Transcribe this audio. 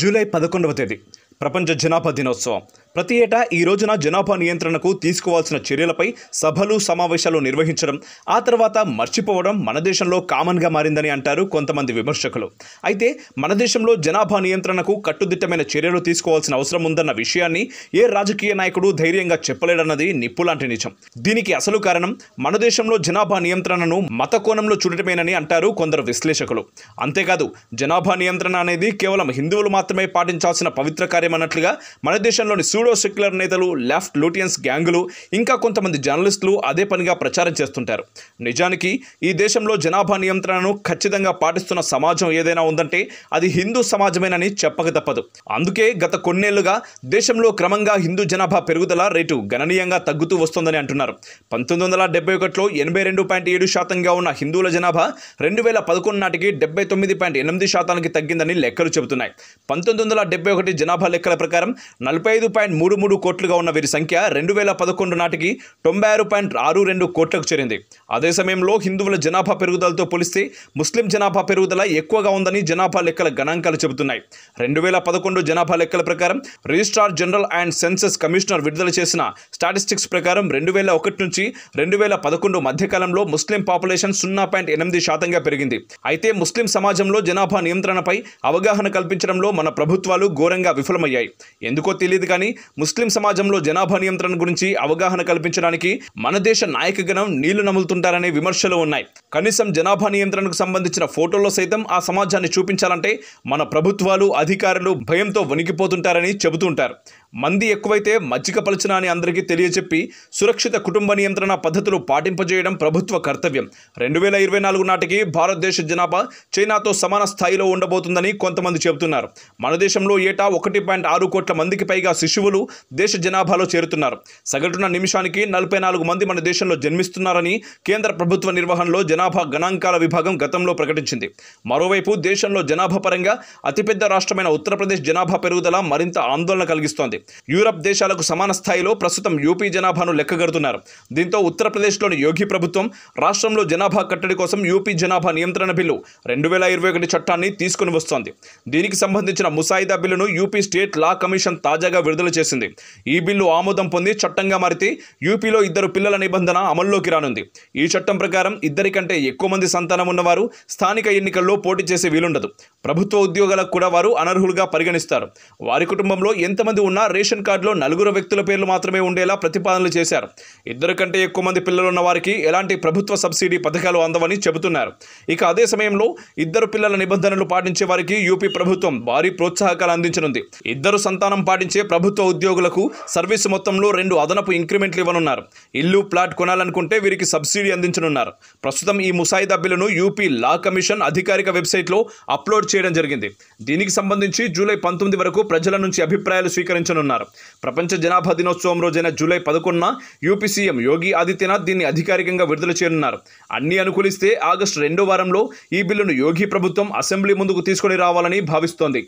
July పదకొండవ తేదీ ప్రపంచ జనాభా దినోత్సవం ప్రతి ఏటా ఈ రోజున జనాభా నియంత్రణకు తీసుకోవాల్సిన చర్యలపై సభలు సమావేశాలు నిర్వహించడం ఆ తర్వాత మర్చిపోవడం మన దేశంలో కామన్గా మారిందని అంటారు కొంతమంది విమర్శకులు అయితే మన దేశంలో జనాభా నియంత్రణకు కట్టుదిట్టమైన చర్యలు తీసుకోవాల్సిన అవసరం ఉందన్న విషయాన్ని ఏ రాజకీయ నాయకుడు ధైర్యంగా చెప్పలేడన్నది నిప్పులాంటి నిజం దీనికి అసలు కారణం మన దేశంలో జనాభా నియంత్రణను మత కోణంలో చూడటమేనని అంటారు కొందరు విశ్లేషకులు అంతేకాదు జనాభా నియంత్రణ అనేది కేవలం హిందువులు మాత్రమే పాటించాల్సిన పవిత్ర కార్యం అన్నట్లుగా మన దేశంలోని సూర్య యూరో సెక్యులర్ నేతలు లెఫ్ట్ లూటియన్స్ గ్యాంగులు ఇంకా కొంతమంది జర్నలిస్టులు అదే పనిగా ప్రచారం చేస్తుంటారు నిజానికి ఈ దేశంలో జనాభా నియంత్రణను ఖచ్చితంగా పాటిస్తున్న సమాజం ఏదైనా ఉందంటే అది హిందూ సమాజమేనని చెప్పక తప్పదు అందుకే గత కొన్నేళ్లుగా దేశంలో క్రమంగా హిందూ జనాభా పెరుగుదల రేటు గణనీయంగా తగ్గుతూ వస్తోందని అంటున్నారు పంతొమ్మిది వందల డెబ్బై ఒకటిలో ఎనభై రెండు పాయింట్ ఏడు శాతంగా ఉన్న హిందువుల జనాభా రెండు వేల పదకొండు నాటికి డెబ్బై తొమ్మిది పాయింట్ ఎనిమిది శాతానికి తగ్గిందని లెక్కలు చెబుతున్నాయి పంతొమ్మిది వందల డెబ్బై ఒకటి జనాభా లెక్కల ప్రకారం నలభై ఐదు పాయింట్ మూడు మూడు కోట్లుగా ఉన్న వీరి సంఖ్య రెండు వేల పదకొండు నాటికి తొంభై ఆరు పాయింట్ ఆరు రెండు కోట్లకు చేరింది అదే సమయంలో హిందువుల జనాభా పెరుగుదలతో పోలిస్తే ముస్లిం జనాభా పెరుగుదల ఎక్కువగా ఉందని జనాభా లెక్కల గణాంకాలు చెబుతున్నాయి రెండు వేల పదకొండు జనాభా లెక్కల ప్రకారం registrar general and census commissioner విడుదల చేసిన స్టాటిస్టిక్స్ ప్రకారం రెండు వేల ఒకటి నుంచి రెండు వేల పదకొండు మధ్యకాలంలో ముస్లిం పాపులేషన్ సున్నా పాయింట్ ఎనిమిది శాతంగా పెరిగింది అయితే ముస్లిం సమాజంలో జనాభా నియంత్రణపై అవగాహన కల్పించడంలో మన ప్రభుత్వాలు ఘోరంగా విఫలమయ్యాయి ఎందుకో తెలియదు కానీ ముస్లిం సమాజంలో జనాభా నియంత్రణ గురించి అవగాహన కల్పించడానికి మన దేశ నాయకగణం నీళ్లు నములుతుంటారనే విమర్శలు ఉన్నాయి కనీసం జనాభా నియంత్రణకు సంబంధించిన ఫోటోల్లో సైతం ఆ సమాజాన్ని చూపించాలంటే మన ప్రభుత్వాలు అధికారులు భయంతో వణికిపోతుంటారని చెబుతుంటారు మంది ఎక్కువైతే మజ్జిగ పలుచన అని అందరికీ తెలియజెప్పి సురక్షిత కుటుంబ నియంత్రణ పద్ధతులు పాటింపజేయడం ప్రభుత్వ కర్తవ్యం రెండు వేల ఇరవై నాలుగు నాటికి భారతదేశ జనాభా చైనాతో సమాన స్థాయిలో ఉండబోతుందని కొంతమంది చెబుతున్నారు మన దేశంలో ఏటా ఒకటి పాయింట్ ఆరు కోట్ల మందికి పైగా శిశువులు దేశ జనాభాలో చేరుతున్నారు సగటున నిమిషానికి నలభై నాలుగు మంది మన దేశంలో జన్మిస్తున్నారని కేంద్ర ప్రభుత్వ నిర్వహణలో జనాభా గణాంకాల విభాగం గతంలో ప్రకటించింది మరోవైపు దేశంలో జనాభా పరంగా అతిపెద్ద రాష్ట్రమైన ఉత్తరప్రదేశ్ జనాభా పెరుగుదల మరింత ఆందోళన కలిగిస్తోంది యూరప్ దేశాలకు సమాన స్థాయిలో ప్రస్తుతం యూపీ జనాభాను లెక్కగడుతున్నారు దీంతో ఉత్తరప్రదేశ్లోని యోగి ప్రభుత్వం రాష్ట్రంలో జనాభా కట్టడి కోసం యూపీ జనాభా నియంత్రణ బిల్లు రెండు వేల ఇరవై ఒకటి చట్టాన్ని తీసుకుని వస్తోంది దీనికి సంబంధించిన ముసాయిదా బిల్లును యూపీ స్టేట్ లా కమిషన్ తాజాగా విడుదల చేసింది ఈ బిల్లు ఆమోదం పొంది చట్టంగా మారితే యూపీలో ఇద్దరు పిల్లల నిబంధన అమల్లోకి రానుంది ఈ చట్టం ప్రకారం ఇద్దరికంటే ఎక్కువ మంది సంతానం ఉన్నవారు స్థానిక ఎన్నికల్లో పోటీ చేసే వీలుండదు ప్రభుత్వ ఉద్యోగాలకు కూడా వారు అనర్హులుగా పరిగణిస్తారు వారి కుటుంబంలో ఎంతమంది ఉన్నా రేషన్ కార్డులో నలుగురు వ్యక్తుల పేర్లు మాత్రమే ఉండేలా ప్రతిపాదనలు చేశారు ఇద్దరు కంటే ఎక్కువ మంది పిల్లలున్న వారికి ఎలాంటి ప్రభుత్వ సబ్సిడీ పథకాలు అందవని చెబుతున్నారు ఇక అదే సమయంలో ఇద్దరు పిల్లల నిబంధనలు పాటించే వారికి యూపీ ప్రభుత్వం భారీ ప్రోత్సాహకాలు అందించనుంది ఇద్దరు సంతానం పాటించే ప్రభుత్వ ఉద్యోగులకు సర్వీసు మొత్తంలో రెండు అదనపు ఇంక్రిమెంట్లు ఇవ్వనున్నారు ఇల్లు ప్లాట్ కొనాలనుకుంటే వీరికి సబ్సిడీ అందించనున్నారు ప్రస్తుతం ఈ ముసాయిదా బిల్లును యూపీ లా కమిషన్ అధికారిక వెబ్సైట్లో అప్లోడ్ చేయడం జరిగింది దీనికి సంబంధించి జూలై పంతొమ్మిది వరకు ప్రజల నుంచి అభిప్రాయాలు స్వీకరించను నిర్వహించనున్నారు ప్రపంచ జనాభా దినోత్సవం రోజైన జూలై పదకొండున యూపీ సీఎం యోగి ఆదిత్యనాథ్ దీన్ని అధికారికంగా విడుదల చేయనున్నారు అన్ని అనుకూలిస్తే ఆగస్టు రెండో వారంలో ఈ బిల్లును యోగి ప్రభుత్వం అసెంబ్లీ ముందుకు తీసుకొని రావాలని భావిస్తోంది